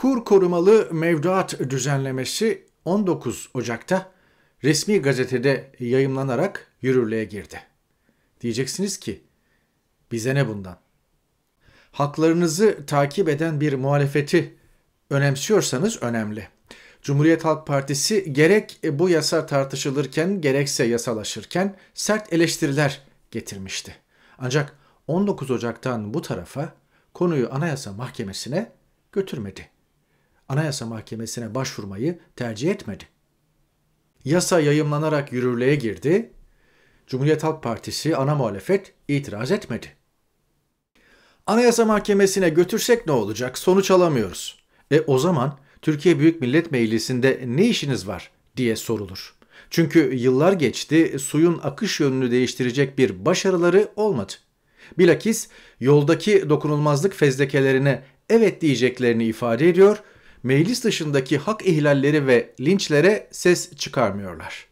Kur korumalı mevduat düzenlemesi 19 Ocak'ta resmi gazetede yayımlanarak yürürlüğe girdi. Diyeceksiniz ki bize ne bundan? Haklarınızı takip eden bir muhalefeti önemsiyorsanız önemli. Cumhuriyet Halk Partisi gerek bu yasa tartışılırken gerekse yasalaşırken sert eleştiriler getirmişti. Ancak 19 Ocak'tan bu tarafa konuyu Anayasa Mahkemesi'ne götürmedi. Anayasa Mahkemesi'ne başvurmayı tercih etmedi. Yasa yayımlanarak yürürlüğe girdi. Cumhuriyet Halk Partisi ana muhalefet itiraz etmedi. Anayasa Mahkemesi'ne götürsek ne olacak? Sonuç alamıyoruz. E o zaman Türkiye Büyük Millet Meclisi'nde ne işiniz var diye sorulur. Çünkü yıllar geçti suyun akış yönünü değiştirecek bir başarıları olmadı. Bilakis yoldaki dokunulmazlık fezlekelerine evet diyeceklerini ifade ediyor meclis dışındaki hak ihlalleri ve linçlere ses çıkarmıyorlar.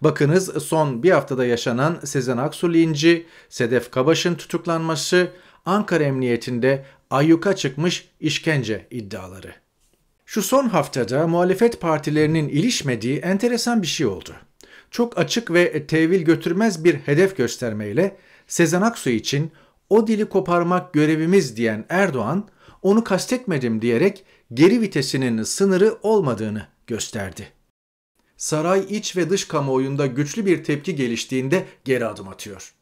Bakınız son bir haftada yaşanan Sezen Aksu linci, Sedef Kabaş'ın tutuklanması, Ankara Emniyetinde ayyuka çıkmış işkence iddiaları. Şu son haftada muhalefet partilerinin ilişmediği enteresan bir şey oldu. Çok açık ve tevil götürmez bir hedef göstermeyle Sezen Aksu için o dili koparmak görevimiz diyen Erdoğan, onu kastetmedim diyerek geri vitesinin sınırı olmadığını gösterdi. Saray iç ve dış kamuoyunda güçlü bir tepki geliştiğinde geri adım atıyor.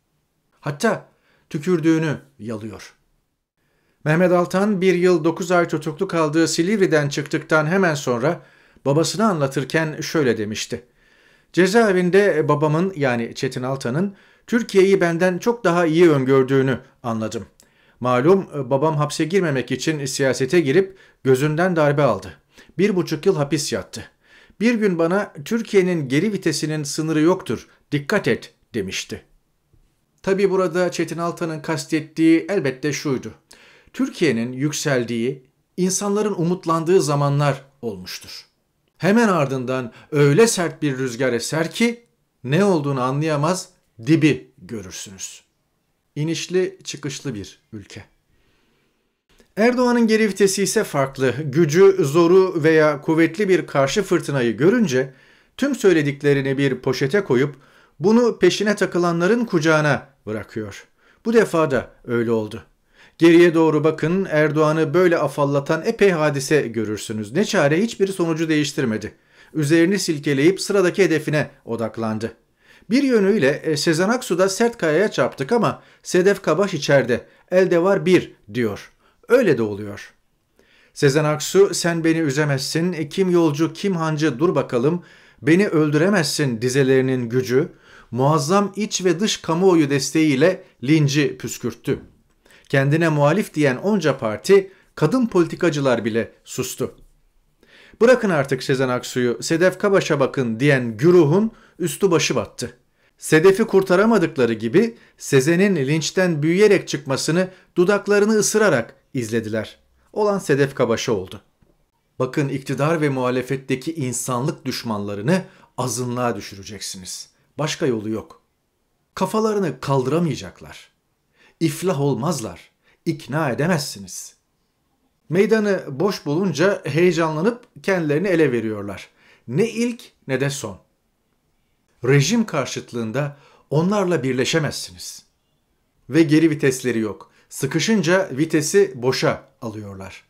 Hatta tükürdüğünü yalıyor. Mehmet Altan bir yıl dokuz ay tutuklu kaldığı Silivri'den çıktıktan hemen sonra babasını anlatırken şöyle demişti. Cezaevinde babamın yani Çetin Altan'ın Türkiye'yi benden çok daha iyi öngördüğünü anladım. Malum e, babam hapse girmemek için siyasete girip gözünden darbe aldı. Bir buçuk yıl hapis yattı. Bir gün bana Türkiye'nin geri vitesinin sınırı yoktur, dikkat et demişti. Tabi burada Çetin Altan'ın kastettiği elbette şuydu. Türkiye'nin yükseldiği, insanların umutlandığı zamanlar olmuştur. Hemen ardından öyle sert bir rüzgar eser ki ne olduğunu anlayamaz, dibi görürsünüz.'' inişli çıkışlı bir ülke. Erdoğan'ın geri vitesi ise farklı. Gücü, zoru veya kuvvetli bir karşı fırtınayı görünce tüm söylediklerini bir poşete koyup bunu peşine takılanların kucağına bırakıyor. Bu defa da öyle oldu. Geriye doğru bakın Erdoğan'ı böyle afallatan epey hadise görürsünüz. Ne çare hiçbir sonucu değiştirmedi. Üzerini silkeleyip sıradaki hedefine odaklandı. Bir yönüyle e, Sezen Aksu da sert kayaya çarptık ama Sedef Kabaş içeride. Elde var bir diyor. Öyle de oluyor. Sezen Aksu sen beni üzemezsin, e, kim yolcu kim hancı dur bakalım, beni öldüremezsin dizelerinin gücü, muazzam iç ve dış kamuoyu desteğiyle linci püskürttü. Kendine muhalif diyen onca parti, kadın politikacılar bile sustu. Bırakın artık Sezen Aksu'yu, Sedef Kabaş'a bakın diyen güruhun üstü başı battı. Sedef'i kurtaramadıkları gibi Sezen'in linçten büyüyerek çıkmasını dudaklarını ısırarak izlediler. Olan Sedef Kabaş'a oldu. Bakın iktidar ve muhalefetteki insanlık düşmanlarını azınlığa düşüreceksiniz. Başka yolu yok. Kafalarını kaldıramayacaklar. İflah olmazlar. İkna edemezsiniz.'' Meydanı boş bulunca heyecanlanıp kendilerini ele veriyorlar. Ne ilk ne de son. Rejim karşıtlığında onlarla birleşemezsiniz. Ve geri vitesleri yok. Sıkışınca vitesi boşa alıyorlar.